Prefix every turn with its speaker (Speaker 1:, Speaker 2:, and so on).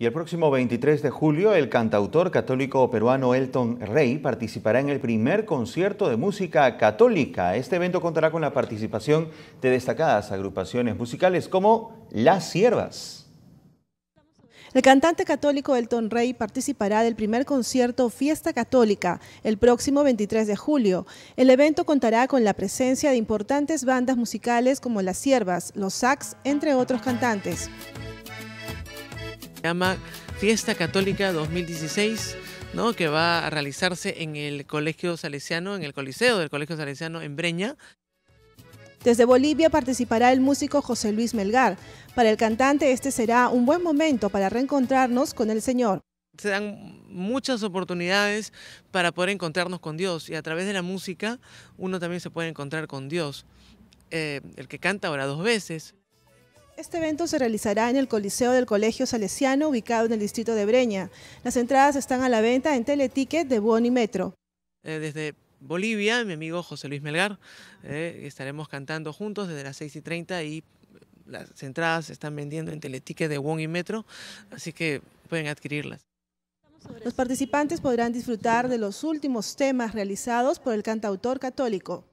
Speaker 1: Y el próximo 23 de julio, el cantautor católico peruano Elton Rey participará en el primer concierto de música católica. Este evento contará con la participación de destacadas agrupaciones musicales como Las Siervas.
Speaker 2: El cantante católico Elton Rey participará del primer concierto Fiesta Católica el próximo 23 de julio. El evento contará con la presencia de importantes bandas musicales como Las Siervas, Los Sax, entre otros cantantes.
Speaker 3: Se llama Fiesta Católica 2016. ¿no? que va a realizarse en el Colegio Salesiano, en el Coliseo del Colegio Salesiano en Breña.
Speaker 2: Desde Bolivia participará el músico José Luis Melgar. Para el cantante este será un buen momento para reencontrarnos con el Señor.
Speaker 3: Se dan muchas oportunidades para poder encontrarnos con Dios y a través de la música uno también se puede encontrar con Dios. Eh, el que canta ahora dos veces.
Speaker 2: Este evento se realizará en el Coliseo del Colegio Salesiano, ubicado en el distrito de Breña. Las entradas están a la venta en Teleticket de y Metro.
Speaker 3: Eh, desde Bolivia, mi amigo José Luis Melgar, eh, estaremos cantando juntos desde las 6 y 30 las entradas se están vendiendo en Teleticket de Wong y Metro, así que pueden adquirirlas.
Speaker 2: Los participantes podrán disfrutar de los últimos temas realizados por el cantautor católico.